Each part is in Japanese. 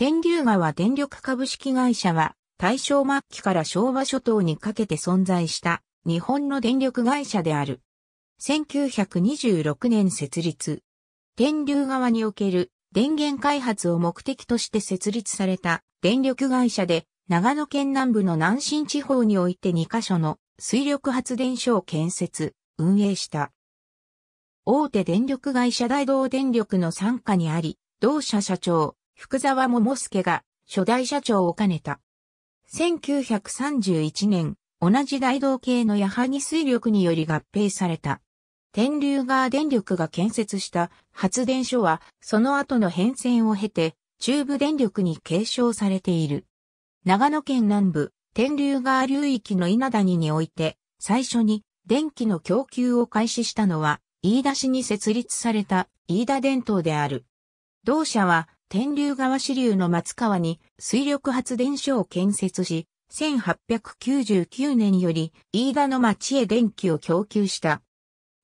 天竜川電力株式会社は、大正末期から昭和初頭にかけて存在した日本の電力会社である。1926年設立。天竜川における電源開発を目的として設立された電力会社で、長野県南部の南信地方において2カ所の水力発電所を建設、運営した。大手電力会社大同電力の傘下にあり、同社社長、福沢桃介が初代社長を兼ねた。1931年、同じ大道系の矢作水力により合併された。天竜川電力が建設した発電所は、その後の変遷を経て、中部電力に継承されている。長野県南部、天竜川流域の稲谷において、最初に電気の供給を開始したのは、飯田市に設立された飯田電灯である。同社は天竜川支流の松川に水力発電所を建設し、1899年より飯田の町へ電気を供給した。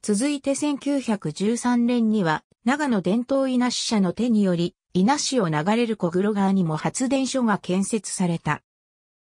続いて1913年には長野伝統稲市社の手により稲市を流れる小黒川にも発電所が建設された。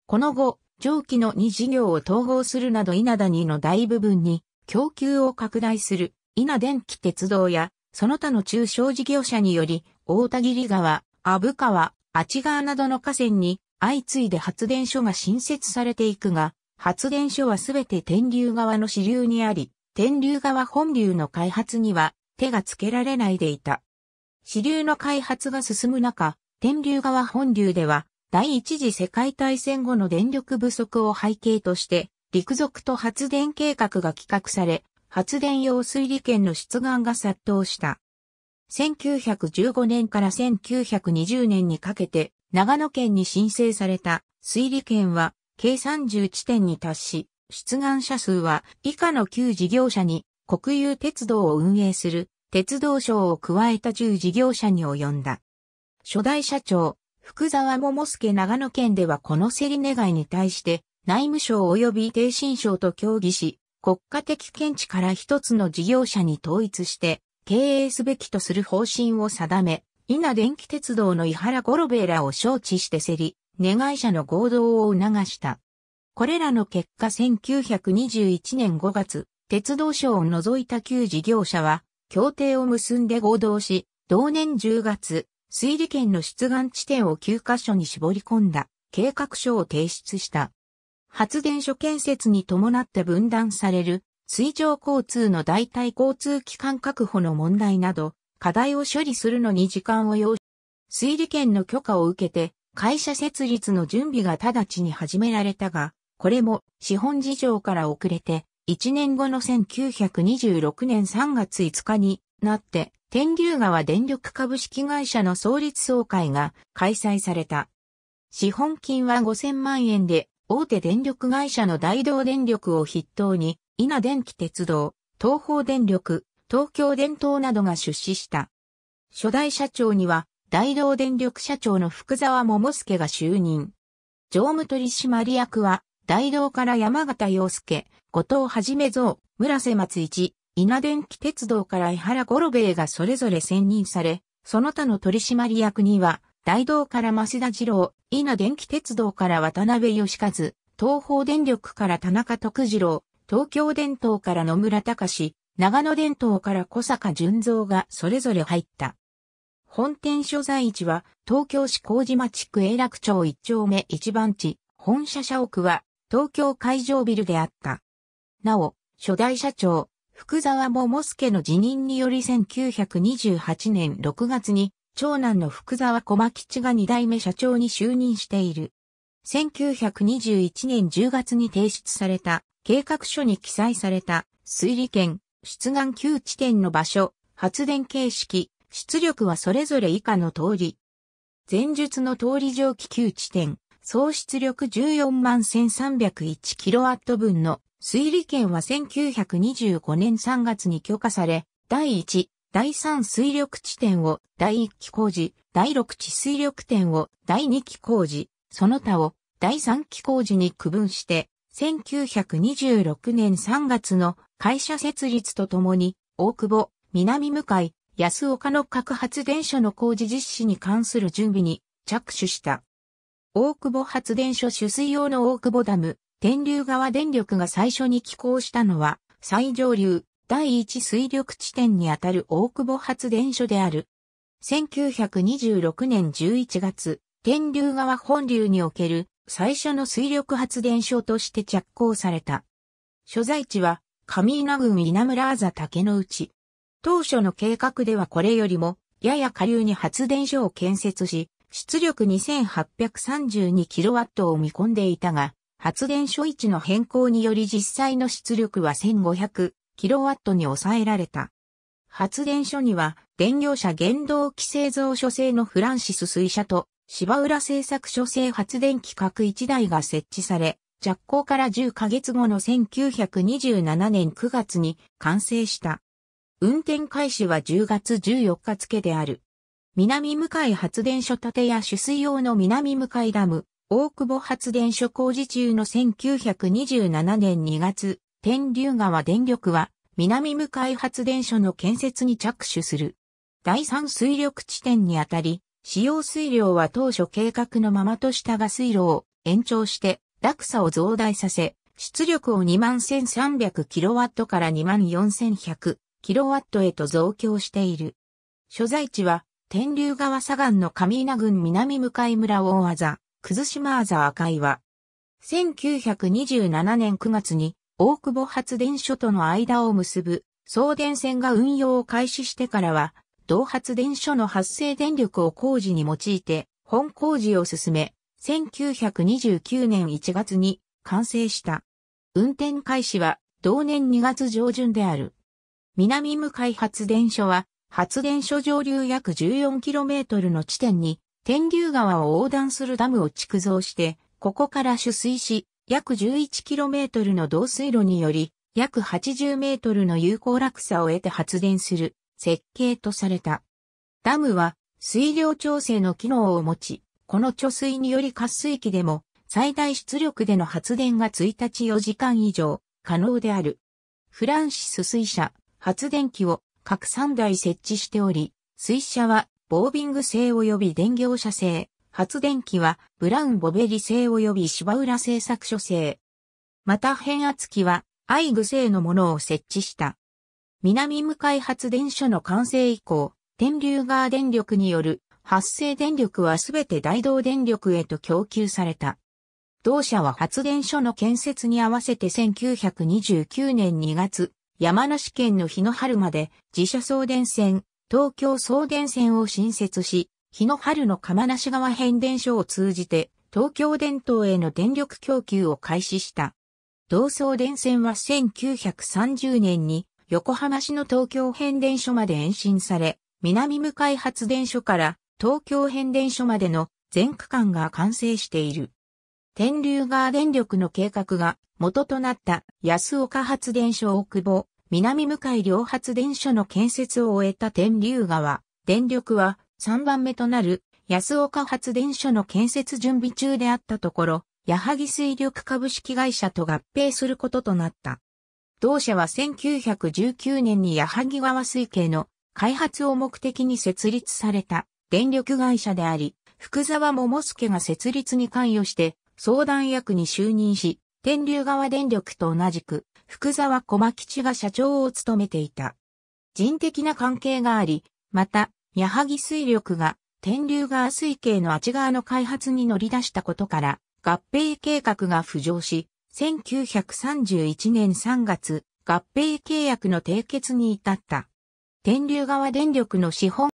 この後、上記の2事業を統合するなど稲谷の大部分に供給を拡大する稲電気鉄道やその他の中小事業者により、大田切川、阿武川、阿川などの河川に相次いで発電所が新設されていくが、発電所はすべて天竜川の支流にあり、天竜川本流の開発には手がつけられないでいた。支流の開発が進む中、天竜川本流では、第一次世界大戦後の電力不足を背景として、陸続と発電計画が企画され、発電用水利権の出願が殺到した。1915年から1920年にかけて、長野県に申請された水利権は計30地点に達し、出願者数は以下の9事業者に国有鉄道を運営する鉄道省を加えた10事業者に及んだ。初代社長、福沢桃介長野県ではこの競り願いに対して内務省及び低信省と協議し、国家的見地から一つの事業者に統一して経営すべきとする方針を定め、稲電気鉄道の伊原ゴロベーらを招致して競り、願会社の合同を促した。これらの結果1921年5月、鉄道省を除いた旧事業者は、協定を結んで合同し、同年10月、水利圏の出願地点を9カ所に絞り込んだ計画書を提出した。発電所建設に伴って分断される水上交通の代替交通機関確保の問題など、課題を処理するのに時間を要し、水利権の許可を受けて、会社設立の準備が直ちに始められたが、これも資本事情から遅れて、1年後の1926年3月5日になって、天竜川電力株式会社の創立総会が開催された。資本金は5000万円で大手電力会社の大同電力を筆頭に、稲電気鉄道、東方電力、東京電灯などが出資した。初代社長には、大同電力社長の福沢桃介が就任。常務取締役は、大同から山形洋介、後藤はじめ蔵、村瀬松一、稲電気鉄道から江原五郎兵衛がそれぞれ選任され、その他の取締役には、大道から増田次郎、伊那電気鉄道から渡辺義和、東方電力から田中徳次郎、東京電灯から野村隆、長野電灯から小坂淳三がそれぞれ入った。本店所在地は東京市麹町区永楽町一丁目一番地、本社社屋は東京海上ビルであった。なお、初代社長、福沢桃助の辞任により1928年6月に長男の福沢小牧吉が二代目社長に就任している。1921年10月に提出された計画書に記載された水利圏、出願旧地点の場所、発電形式、出力はそれぞれ以下の通り。前述の通り蒸気旧地点、総出力14万 1301kW 分の水利圏は1925年3月に許可され、第1第3水力地点を第1期工事、第6地水力点を第2期工事、その他を第3期工事に区分して、1926年3月の会社設立とともに、大久保、南向井、安岡の核発電所の工事実施に関する準備に着手した。大久保発電所取水用の大久保ダム、天竜川電力が最初に寄港したのは、最上流、第一水力地点にあたる大久保発電所である。1926年11月、天竜川本流における最初の水力発電所として着工された。所在地は上稲郡稲村あざ竹の内。当初の計画ではこれよりもやや下流に発電所を建設し、出力 2832kW を見込んでいたが、発電所位置の変更により実際の出力は1500キロワットに抑えられた。発電所には、電業者原動機製造所製のフランシス水車と、芝浦製作所製発電機各1台が設置され、着工から10ヶ月後の1927年9月に完成した。運転開始は10月14日付である。南向井発電所建屋取水用の南向井ダム、大久保発電所工事中の1927年2月、天竜川電力は南向海発電所の建設に着手する。第三水力地点にあたり、使用水量は当初計画のままとしたが水路を延長して落差を増大させ、出力を 21,300kW から 24,100kW へと増強している。所在地は天竜川左岸の上稲郡南向井村大字、葛島あざ赤岩。1927年9月に大久保発電所との間を結ぶ送電線が運用を開始してからは、同発電所の発生電力を工事に用いて、本工事を進め、1929年1月に完成した。運転開始は同年2月上旬である。南向海発電所は、発電所上流約 14km の地点に、天竜川を横断するダムを築造して、ここから取水し、約 11km の導水路により、約 80m の有効落差を得て発電する設計とされた。ダムは水量調整の機能を持ち、この貯水により滑水器でも最大出力での発電が1日4時間以上可能である。フランシス水車、発電機を各3台設置しており、水車はボービング製及び電業車製、発電機はブラウン・ボベリ製及び芝浦製作所製。また変圧器はアイグ製のものを設置した。南向海発電所の完成以降、天竜川電力による発生電力はすべて大道電力へと供給された。同社は発電所の建設に合わせて1929年2月、山梨県の日の春まで自社送電線、東京送電線を新設し、日の春の釜無川変電所を通じて、東京電灯への電力供給を開始した。同送電線は1930年に横浜市の東京変電所まで延伸され、南向井発電所から東京変電所までの全区間が完成している。天竜川電力の計画が元となった安岡発電所大久保、南向井両発電所の建設を終えた天竜川電力は3番目となる安岡発電所の建設準備中であったところ、矢作水力株式会社と合併することとなった。同社は1919年に矢作川水系の開発を目的に設立された電力会社であり、福沢桃介が設立に関与して相談役に就任し、天竜川電力と同じく福沢小牧吉が社長を務めていた。人的な関係があり、また矢作水力が天竜川水系のあち側の開発に乗り出したことから、合併計画が浮上し、1931年3月、合併契約の締結に至った。天竜川電力の資本。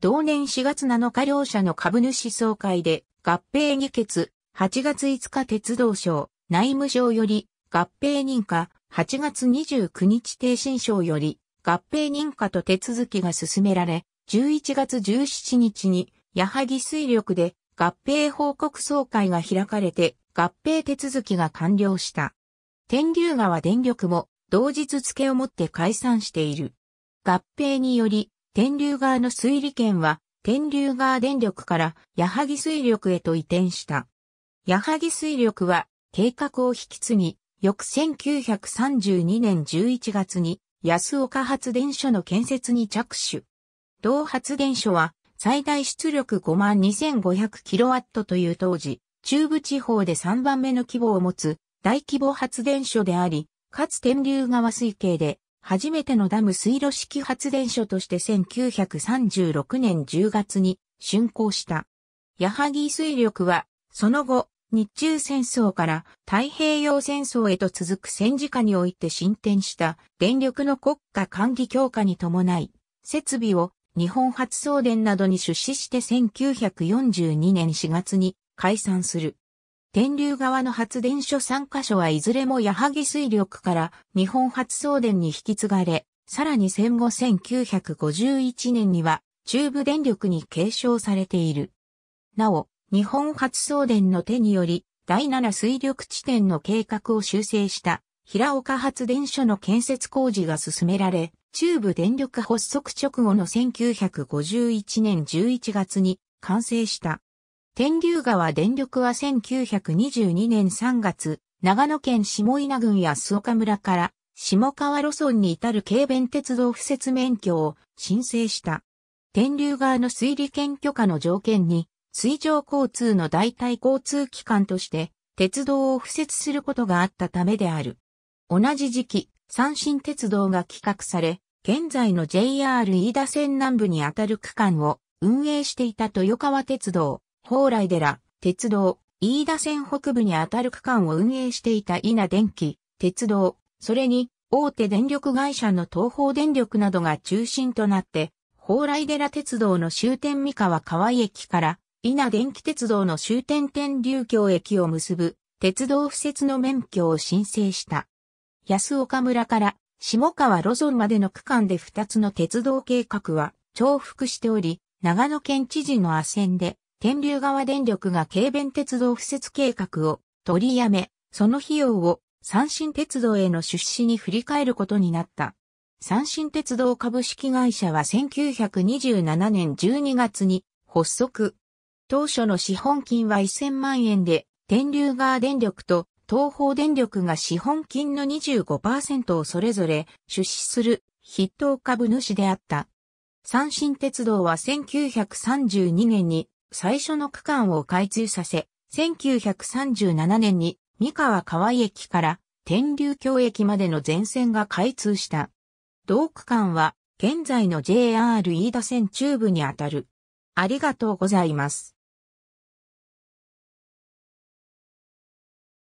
同年4月7日両社の株主総会で合併議決、8月5日鉄道省、内務省より合併認可、8月29日逓信省より合併認可と手続きが進められ、11月17日に、矢作水力で合併報告総会が開かれて、合併手続きが完了した。天竜川電力も同日付をもって解散している。合併により、天竜川の水利権は、天竜川電力から矢作水力へと移転した。矢作水力は、計画を引き継ぎ、翌1932年11月に、安岡発電所の建設に着手。同発電所は最大出力52500キロワットという当時、中部地方で3番目の規模を持つ大規模発電所であり、かつ天竜川水系で初めてのダム水路式発電所として1936年10月に竣工した。矢作水力は、その後、日中戦争から太平洋戦争へと続く戦時下において進展した電力の国家管理強化に伴い、設備を日本発送電などに出資して1942年4月に解散する。天竜側の発電所3カ所はいずれも矢作水力から日本発送電に引き継がれ、さらに戦後1951年には中部電力に継承されている。なお、日本発送電の手により、第7水力地点の計画を修正した平岡発電所の建設工事が進められ、中部電力発足直後の1951年11月に完成した。天竜川電力は1922年3月、長野県下稲郡や須岡村から下川路村に至る軽便鉄道敷設免許を申請した。天竜川の水利権許可の条件に、水上交通の代替交通機関として、鉄道を敷設することがあったためである。同じ時期、三新鉄道が企画され、現在の JR 飯田線南部にあたる区間を運営していた豊川鉄道、宝来寺、鉄道、飯田線北部にあたる区間を運営していた稲電機、鉄道、それに大手電力会社の東方電力などが中心となって、宝来寺鉄道の終点三河川井駅から稲電気鉄道の終点天竜橋駅を結ぶ鉄道敷設の免許を申請した。安岡村から下川路村までの区間で2つの鉄道計画は重複しており、長野県知事の斡旋で、天竜川電力が軽便鉄道敷設計画を取りやめ、その費用を三新鉄道への出資に振り返ることになった。三新鉄道株式会社は1927年12月に発足。当初の資本金は1000万円で、天竜川電力と東方電力が資本金の25%をそれぞれ出資する筆頭株主であった。三新鉄道は1932年に最初の区間を開通させ、1937年に三河川井駅から天竜橋駅までの全線が開通した。同区間は現在の JR 飯田線中部にあたる。ありがとうございます。